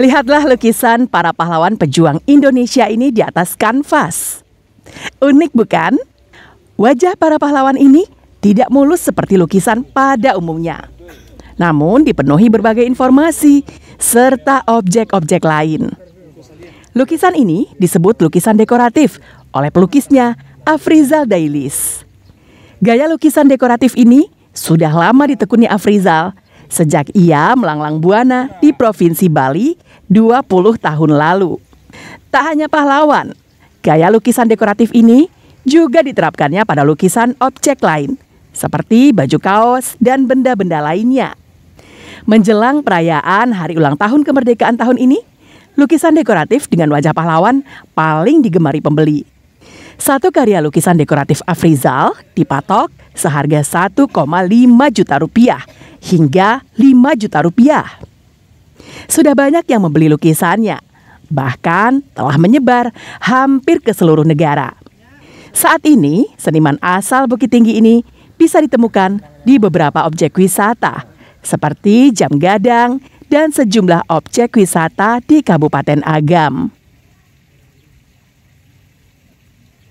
Lihatlah lukisan para pahlawan pejuang Indonesia ini di atas kanvas. Unik bukan? Wajah para pahlawan ini tidak mulus seperti lukisan pada umumnya. Namun dipenuhi berbagai informasi serta objek-objek lain. Lukisan ini disebut lukisan dekoratif oleh pelukisnya Afrizal Dailis. Gaya lukisan dekoratif ini sudah lama ditekuni Afrizal sejak ia melanglang buana di Provinsi Bali 20 tahun lalu. Tak hanya pahlawan, gaya lukisan dekoratif ini juga diterapkannya pada lukisan objek lain, seperti baju kaos dan benda-benda lainnya. Menjelang perayaan hari ulang tahun kemerdekaan tahun ini, lukisan dekoratif dengan wajah pahlawan paling digemari pembeli. Satu karya lukisan dekoratif Afrizal dipatok seharga 1,5 juta rupiah hingga 5 juta rupiah. Sudah banyak yang membeli lukisannya, bahkan telah menyebar hampir ke seluruh negara. Saat ini, seniman asal Bukit Tinggi ini bisa ditemukan di beberapa objek wisata, seperti jam gadang dan sejumlah objek wisata di Kabupaten Agam.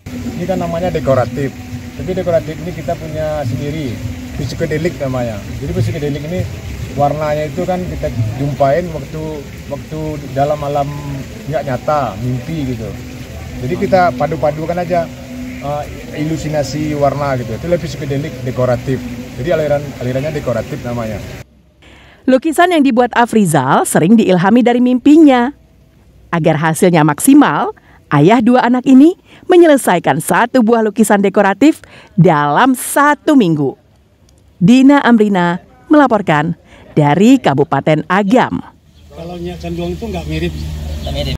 Ini kan namanya dekoratif, tapi dekoratif ini kita punya sendiri psikodelik namanya jadi psikodelik ini warnanya itu kan kita jumpain waktu waktu dalam alam nggak nyata mimpi gitu jadi hmm. kita padu-padukan aja uh, ilusinasi warna gitu itu lebih psikodelik dekoratif jadi aliran alirannya dekoratif namanya Lukisan yang dibuat Afrizal sering diilhami dari mimpinya. Agar hasilnya maksimal, Ayah dua anak ini menyelesaikan satu buah lukisan dekoratif dalam satu minggu. Dina Amrina melaporkan dari Kabupaten Agam. Kalau doang itu nggak mirip. Nggak mirip.